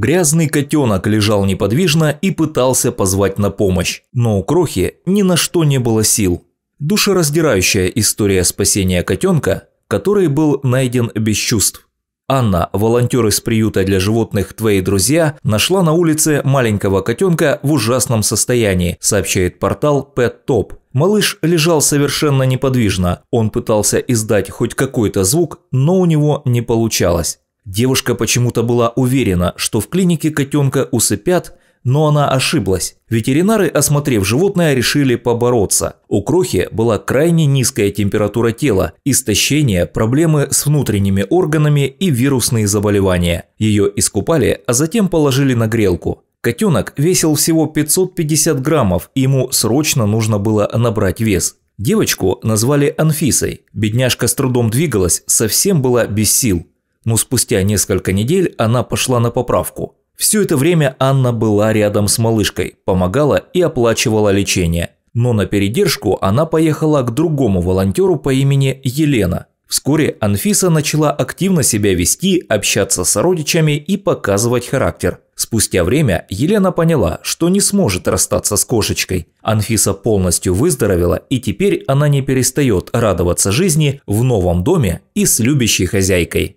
Грязный котенок лежал неподвижно и пытался позвать на помощь, но у Крохи ни на что не было сил. Душераздирающая история спасения котенка, который был найден без чувств. Анна, волонтер из приюта для животных «Твои друзья», нашла на улице маленького котенка в ужасном состоянии, сообщает портал PetTop. Малыш лежал совершенно неподвижно, он пытался издать хоть какой-то звук, но у него не получалось. Девушка почему-то была уверена, что в клинике котенка усыпят, но она ошиблась. Ветеринары, осмотрев животное, решили побороться. У крохи была крайне низкая температура тела, истощение, проблемы с внутренними органами и вирусные заболевания. Ее искупали, а затем положили на грелку. Котенок весил всего 550 граммов, и ему срочно нужно было набрать вес. Девочку назвали Анфисой. Бедняжка с трудом двигалась, совсем была без сил. Но спустя несколько недель она пошла на поправку. Все это время Анна была рядом с малышкой, помогала и оплачивала лечение. Но на передержку она поехала к другому волонтеру по имени Елена. Вскоре Анфиса начала активно себя вести, общаться с родичами и показывать характер. Спустя время Елена поняла, что не сможет расстаться с кошечкой. Анфиса полностью выздоровела, и теперь она не перестает радоваться жизни в новом доме и с любящей хозяйкой.